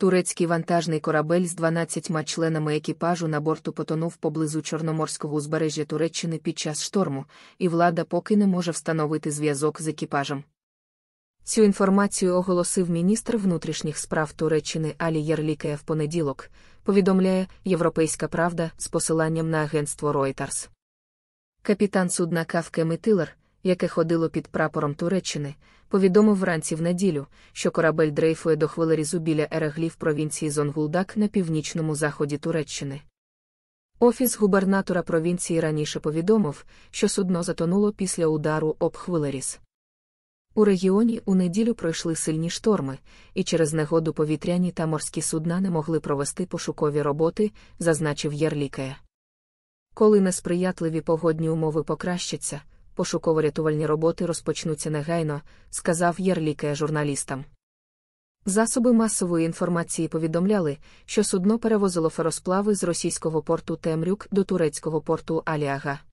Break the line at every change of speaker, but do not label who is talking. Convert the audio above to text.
турецький вантажний корабель з 12 членами екіпажу на борту потонув поблизу Чорноморського узбережжя Туреччини під час шторму, і влада поки не може встановити зв'язок з екіпажем. Цю інформацію оголосив міністр внутрішніх справ Туреччини Алі Єрлікея в понеділок, повідомляє Європейська Правда з посиланням на агентство Reuters. Капітан судна Кавке Митилер, яке ходило під прапором Туреччини, повідомив вранці в неділю, що корабель дрейфує до хвилерізу біля ереглів провінції Зонгулдак на північному заході Туреччини. Офіс губернатора провінції раніше повідомив, що судно затонуло після удару об хвилеріз. У регіоні у неділю пройшли сильні шторми, і через негоду повітряні та морські судна не могли провести пошукові роботи, зазначив Ярлікея. Коли несприятливі погодні умови покращаться, пошуково-рятувальні роботи розпочнуться негайно, сказав Ярліке журналістам. Засоби масової інформації повідомляли, що судно перевозило феросплави з російського порту Темрюк до турецького порту Аліага.